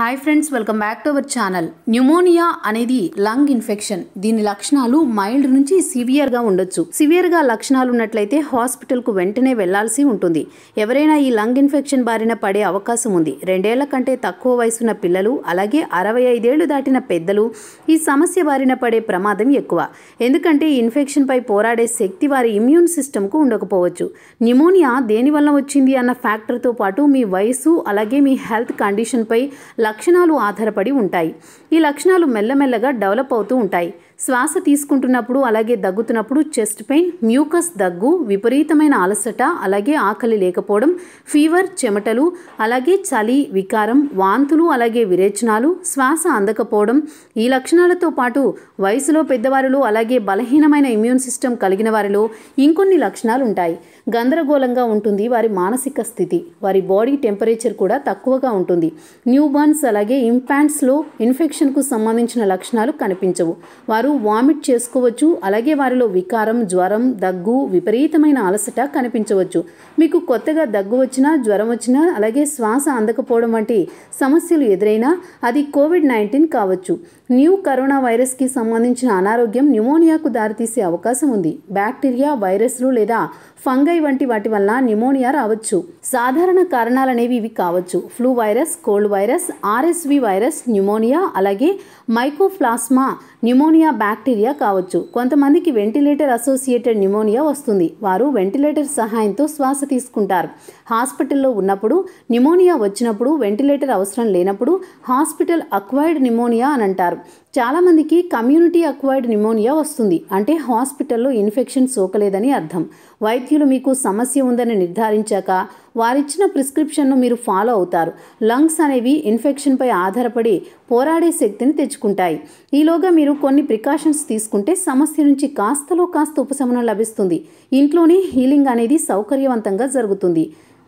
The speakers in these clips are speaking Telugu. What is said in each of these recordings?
hi friends welcome back to our channel pneumonia అనేది లంగ్ ఇన్ఫెక్షన్ దీని లక్షణాలు మైల్డ్ నుంచి సివియర్ గా ఉండొచ్చు సివియర్ గా లక్షణాలు ఉన్నట్లయితే హాస్పిటల్ కు వెంటనే వెళ్లాల్సి ఉంటుంది ఎవరైనా ఈ లంగ్ ఇన్ఫెక్షన్ బారిన పడే అవకాశం ఉంది రెండేళ్ల కంటే తక్కువ వయసున్న పిల్లలు అలాగే అరవై ఐదేళ్లు దాటిన పెద్దలు ఈ సమస్య బారిన పడే ప్రమాదం ఎక్కువ ఎందుకంటే ఇన్ఫెక్షన్ పై పోరాడే శక్తి వారి ఇమ్యూన్ సిస్టమ్ కు ఉండకపోవచ్చు న్యూమోనియా దేనివల్ల వచ్చింది అన్న ఫ్యాక్టర్తో పాటు మీ వయసు అలాగే మీ హెల్త్ కండిషన్ పై లక్షణాలు ఆధారపడి ఉంటాయి ఈ లక్షణాలు మెల్లమెల్లగా డెవలప్ అవుతూ ఉంటాయి శ్వాస తీసుకుంటున్నప్పుడు అలాగే దగ్గుతున్నప్పుడు చెస్ట్ పెయిన్ మ్యూకస్ దగ్గు విపరీతమైన అలసట అలాగే ఆకలి లేకపోవడం ఫీవర్ చెమటలు అలాగే చలి వికారం వాంతులు అలాగే విరేచనాలు శ్వాస అందకపోవడం ఈ లక్షణాలతో పాటు వయసులో పెద్దవారిలో అలాగే బలహీనమైన ఇమ్యూన్ సిస్టమ్ కలిగిన వారిలో ఇంకొన్ని లక్షణాలు ఉంటాయి గందరగోళంగా ఉంటుంది వారి మానసిక స్థితి వారి బాడీ టెంపరేచర్ కూడా తక్కువగా ఉంటుంది న్యూబార్న్స్ అలాగే ఇంపాంట్స్లో ఇన్ఫెక్షన్కు సంబంధించిన లక్షణాలు కనిపించవు వారు వారు వామిట్ చేసుకోవచ్చు అలాగే వారిలో వికారం జ్వరం దగ్గు విపరీతమైన అలసట కనిపించవచ్చు మీకు కొత్తగా దగ్గు వచ్చినా జ్వరం వచ్చినా అలాగే శ్వాస అందకపోవడం వంటి సమస్యలు ఎదురైనా అది కోవిడ్ నైన్టీన్ కావచ్చు న్యూ కరోనా వైరస్కి సంబంధించిన అనారోగ్యం న్యూమోనియాకు దారితీసే అవకాశం ఉంది బ్యాక్టీరియా వైరస్లు లేదా ఫంగై వంటి వాటి వల్ల న్యూమోనియా రావచ్చు సాధారణ కారణాలనేవి ఇవి కావచ్చు flu virus cold virus RSV virus pneumonia అలాగే మైకోఫ్లాస్మా న్యూమోనియా బ్యాక్టీరియా కావచ్చు కొంతమందికి వెంటిలేటర్ అసోసియేటెడ్ న్యూమోనియా వస్తుంది వారు వెంటిలేటర్ సహాయంతో శ్వాస తీసుకుంటారు హాస్పిటల్లో ఉన్నప్పుడు న్యూమోనియా వచ్చినప్పుడు వెంటిలేటర్ అవసరం లేనప్పుడు హాస్పిటల్ అక్వైర్డ్ న్యూమోనియా అని అంటారు చాలామందికి కమ్యూనిటీ అక్వైర్డ్ న్యూమోనియా వస్తుంది అంటే హాస్పిటల్లో ఇన్ఫెక్షన్ సోకలేదని అర్థం వైద్యులు మీకు సమస్య ఉందని నిర్ధారించాక వారిచ్చిన ప్రిస్క్రిప్షన్ను మీరు ఫాలో అవుతారు లంగ్స్ అనేవి ఇన్ఫెక్షన్పై ఆధారపడి పోరాడే శక్తిని తెచ్చుకుంటాయి ఈలోగా మీరు కొన్ని ప్రికాషన్స్ తీసుకుంటే సమస్య నుంచి కాస్తలో కాస్త ఉపశమనం లభిస్తుంది ఇంట్లోనే హీలింగ్ అనేది సౌకర్యవంతంగా జరుగుతుంది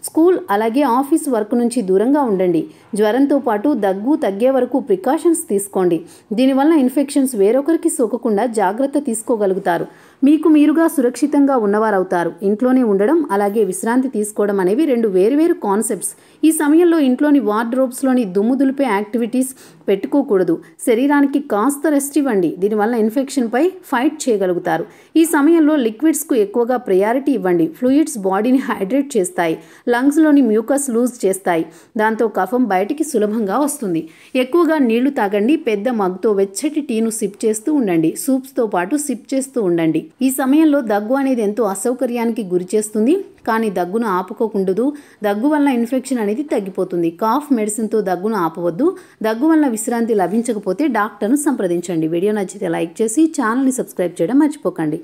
స్కూల్ అలాగే ఆఫీస్ వర్క్ నుంచి దూరంగా ఉండండి జ్వరంతో పాటు దగ్గు తగ్గే వరకు ప్రికాషన్స్ తీసుకోండి దీనివల్ల ఇన్ఫెక్షన్స్ వేరొకరికి సోకకుండా జాగ్రత్త తీసుకోగలుగుతారు మీకు మీరుగా సురక్షితంగా ఉన్నవారవుతారు ఇంట్లోనే ఉండడం అలాగే విశ్రాంతి తీసుకోవడం అనేవి రెండు వేరువేరు కాన్సెప్ట్స్ ఈ సమయంలో ఇంట్లోని వార్డ్రోబ్స్లోని దుమ్ము దులిపే యాక్టివిటీస్ పెట్టుకోకూడదు శరీరానికి కాస్త రెస్ట్ ఇవ్వండి దీనివల్ల ఇన్ఫెక్షన్పై ఫైట్ చేయగలుగుతారు ఈ సమయంలో లిక్విడ్స్కు ఎక్కువగా ప్రయారిటీ ఇవ్వండి ఫ్లూయిడ్స్ బాడీని హైడ్రేట్ చేస్తాయి లంగ్స్లోని మ్యూకస్ లూజ్ చేస్తాయి దాంతో కఫం బయటికి సులభంగా వస్తుంది ఎక్కువగా నీళ్లు తాగండి పెద్ద మగ్తో వెచ్చటి టీను సిప్ చేస్తూ ఉండండి సూప్స్తో పాటు సిప్ చేస్తూ ఉండండి ఈ సమయంలో దగ్గు అనేది ఎంతో అసౌకర్యానికి గురి చేస్తుంది కానీ దగ్గును ఆపుకోకుండదు దగ్గు వల్ల ఇన్ఫెక్షన్ అనేది తగ్గిపోతుంది కాఫ్ మెడిసిన్తో దగ్గును ఆపవద్దు దగ్గు వల్ల విశ్రాంతి లభించకపోతే డాక్టర్ను సంప్రదించండి వీడియో నచ్చితే లైక్ చేసి ఛానల్ని సబ్స్క్రైబ్ చేయడం మర్చిపోకండి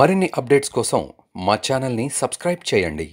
మరిన్ని అప్డేట్స్ కోసం మా ఛానల్ని సబ్స్క్రైబ్ చేయండి